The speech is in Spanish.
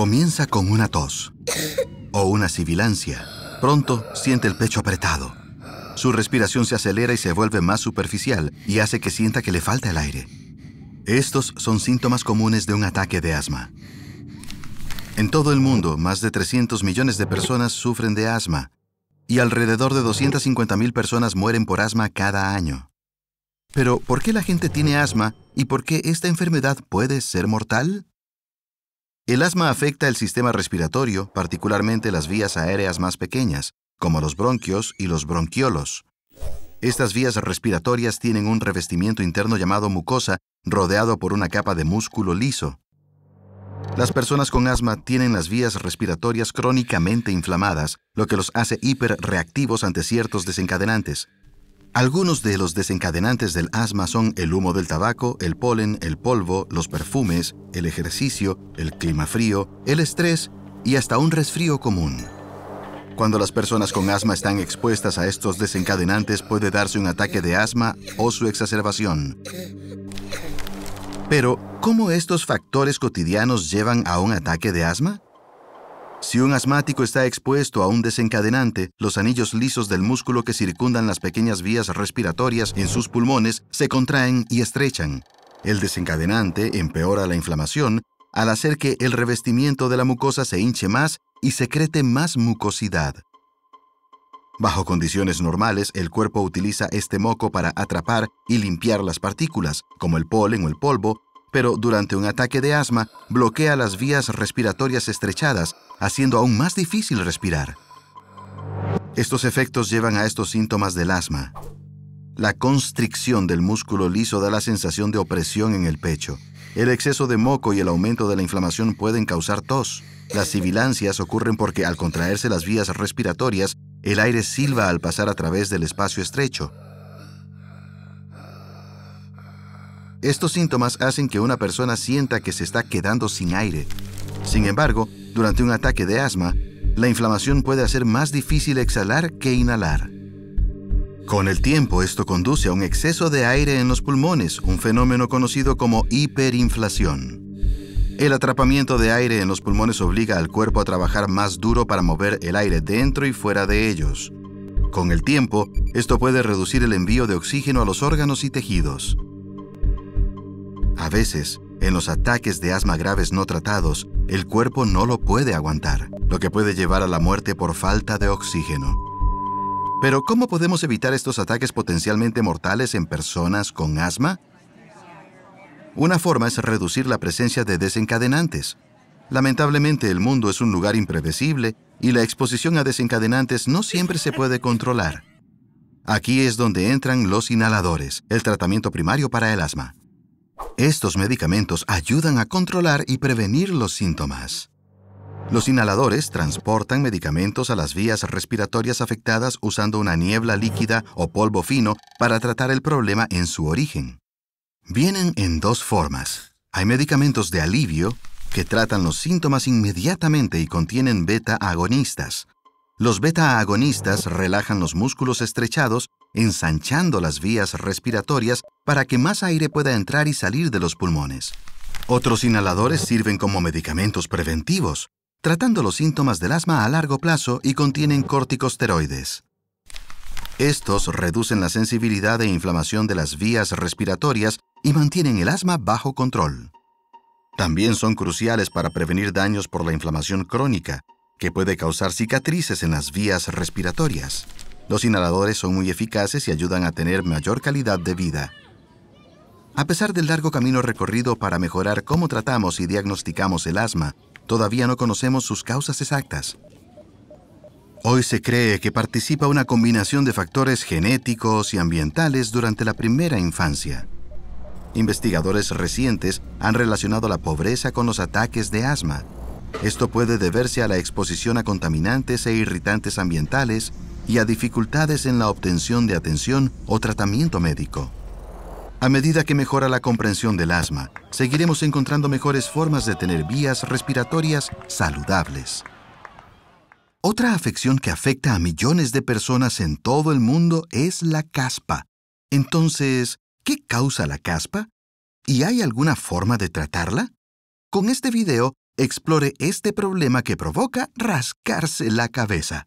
Comienza con una tos o una sibilancia. Pronto siente el pecho apretado. Su respiración se acelera y se vuelve más superficial y hace que sienta que le falta el aire. Estos son síntomas comunes de un ataque de asma. En todo el mundo, más de 300 millones de personas sufren de asma y alrededor de 250.000 personas mueren por asma cada año. Pero, ¿por qué la gente tiene asma y por qué esta enfermedad puede ser mortal? El asma afecta el sistema respiratorio, particularmente las vías aéreas más pequeñas, como los bronquios y los bronquiolos. Estas vías respiratorias tienen un revestimiento interno llamado mucosa, rodeado por una capa de músculo liso. Las personas con asma tienen las vías respiratorias crónicamente inflamadas, lo que los hace hiperreactivos ante ciertos desencadenantes, algunos de los desencadenantes del asma son el humo del tabaco, el polen, el polvo, los perfumes, el ejercicio, el clima frío, el estrés y hasta un resfrío común. Cuando las personas con asma están expuestas a estos desencadenantes puede darse un ataque de asma o su exacerbación. Pero, ¿cómo estos factores cotidianos llevan a un ataque de asma? Si un asmático está expuesto a un desencadenante, los anillos lisos del músculo que circundan las pequeñas vías respiratorias en sus pulmones se contraen y estrechan. El desencadenante empeora la inflamación al hacer que el revestimiento de la mucosa se hinche más y secrete más mucosidad. Bajo condiciones normales, el cuerpo utiliza este moco para atrapar y limpiar las partículas, como el polen o el polvo, pero durante un ataque de asma bloquea las vías respiratorias estrechadas, haciendo aún más difícil respirar. Estos efectos llevan a estos síntomas del asma. La constricción del músculo liso da la sensación de opresión en el pecho. El exceso de moco y el aumento de la inflamación pueden causar tos. Las sibilancias ocurren porque al contraerse las vías respiratorias, el aire silba al pasar a través del espacio estrecho. Estos síntomas hacen que una persona sienta que se está quedando sin aire. Sin embargo, durante un ataque de asma, la inflamación puede hacer más difícil exhalar que inhalar. Con el tiempo, esto conduce a un exceso de aire en los pulmones, un fenómeno conocido como hiperinflación. El atrapamiento de aire en los pulmones obliga al cuerpo a trabajar más duro para mover el aire dentro y fuera de ellos. Con el tiempo, esto puede reducir el envío de oxígeno a los órganos y tejidos veces, en los ataques de asma graves no tratados, el cuerpo no lo puede aguantar, lo que puede llevar a la muerte por falta de oxígeno. Pero ¿cómo podemos evitar estos ataques potencialmente mortales en personas con asma? Una forma es reducir la presencia de desencadenantes. Lamentablemente el mundo es un lugar impredecible y la exposición a desencadenantes no siempre se puede controlar. Aquí es donde entran los inhaladores, el tratamiento primario para el asma. Estos medicamentos ayudan a controlar y prevenir los síntomas. Los inhaladores transportan medicamentos a las vías respiratorias afectadas usando una niebla líquida o polvo fino para tratar el problema en su origen. Vienen en dos formas. Hay medicamentos de alivio que tratan los síntomas inmediatamente y contienen beta agonistas. Los beta agonistas relajan los músculos estrechados ensanchando las vías respiratorias para que más aire pueda entrar y salir de los pulmones. Otros inhaladores sirven como medicamentos preventivos, tratando los síntomas del asma a largo plazo y contienen corticosteroides. Estos reducen la sensibilidad e inflamación de las vías respiratorias y mantienen el asma bajo control. También son cruciales para prevenir daños por la inflamación crónica, que puede causar cicatrices en las vías respiratorias. Los inhaladores son muy eficaces y ayudan a tener mayor calidad de vida. A pesar del largo camino recorrido para mejorar cómo tratamos y diagnosticamos el asma, todavía no conocemos sus causas exactas. Hoy se cree que participa una combinación de factores genéticos y ambientales durante la primera infancia. Investigadores recientes han relacionado la pobreza con los ataques de asma. Esto puede deberse a la exposición a contaminantes e irritantes ambientales, y a dificultades en la obtención de atención o tratamiento médico. A medida que mejora la comprensión del asma, seguiremos encontrando mejores formas de tener vías respiratorias saludables. Otra afección que afecta a millones de personas en todo el mundo es la caspa. Entonces, ¿qué causa la caspa? ¿Y hay alguna forma de tratarla? Con este video, explore este problema que provoca rascarse la cabeza.